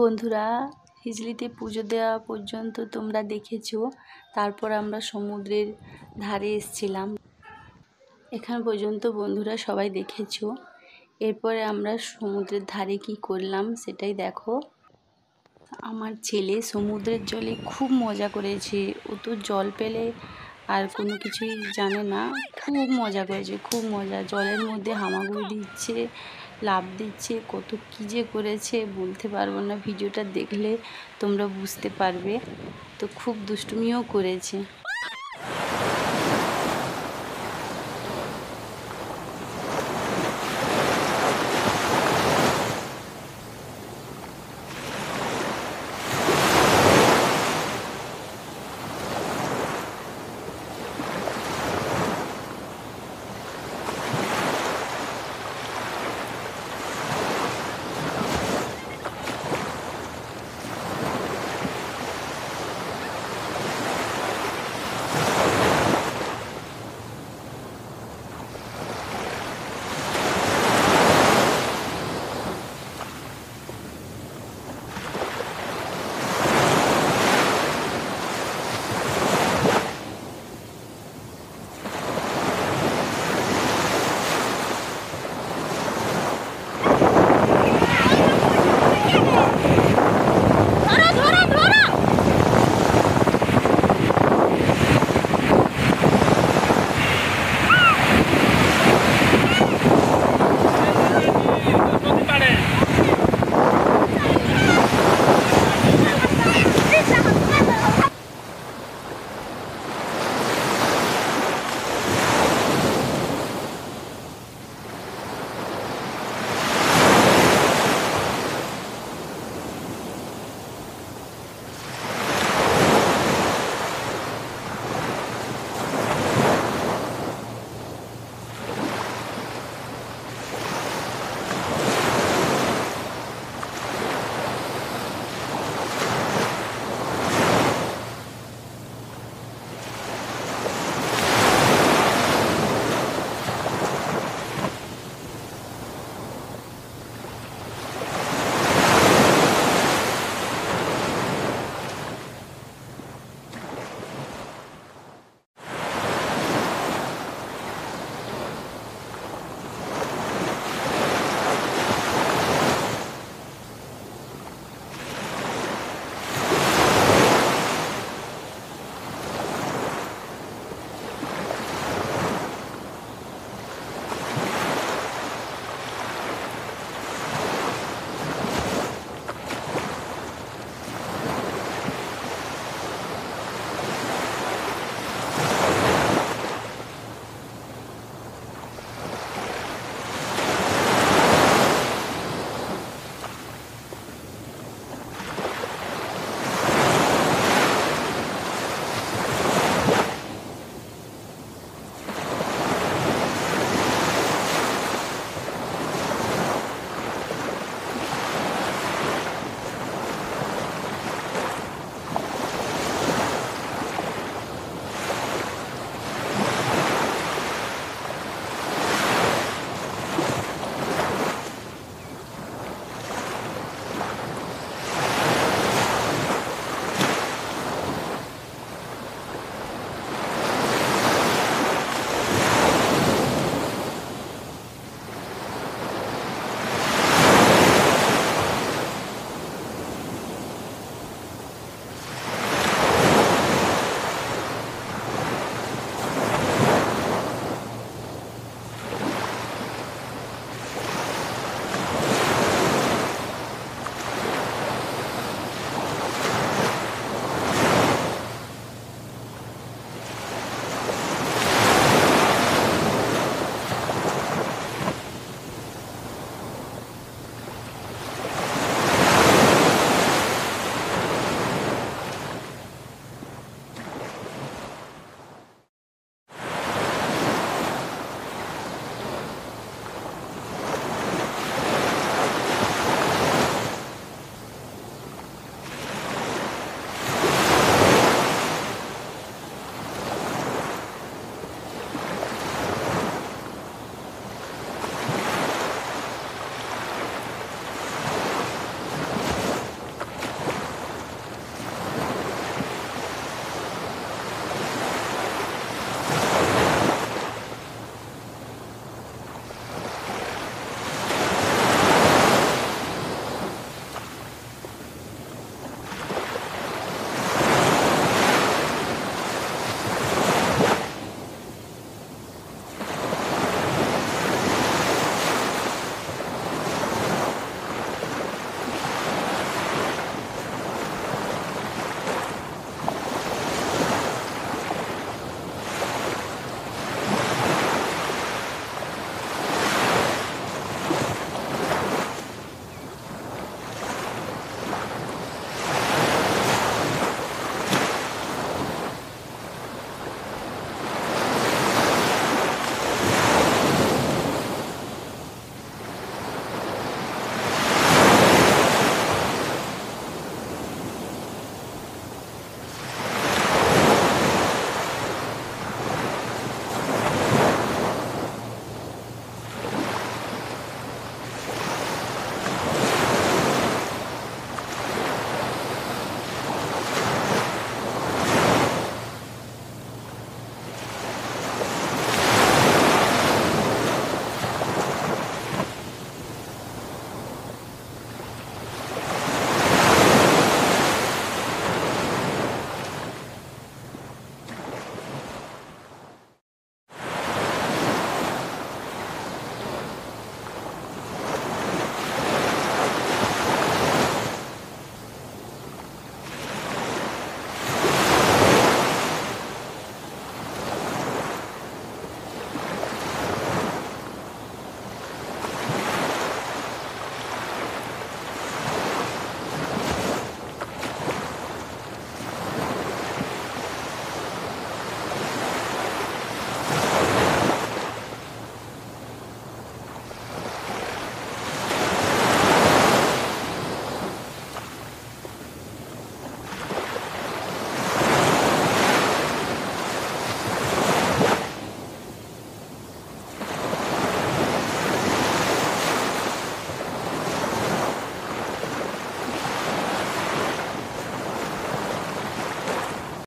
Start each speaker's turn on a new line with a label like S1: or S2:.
S1: বন্ধুরা হিজলিতে পুজো দেওয়া পর্যন্ত তোমরা দেখেছো তারপর আমরা সমুদ্রের ধারে এসছিলাম এখান পর্যন্ত বন্ধুরা সবাই দেখেছো এরপরে আমরা সমুদ্রের ধারে কি করলাম সেটাই দেখো আমার ছেলে সমুদ্রের জলে খুব মজা করেছে ও তো জল পেলে আর কোনো কিছুই জানে না খুব মজা করেছে খুব মজা জলের মধ্যে হামাগুড়ি দিচ্ছে লাভ দিচ্ছে কত কী যে করেছে বলতে পারবো না ভিডিওটা দেখলে তোমরা বুঝতে পারবে তো খুব দুষ্টুমিও করেছে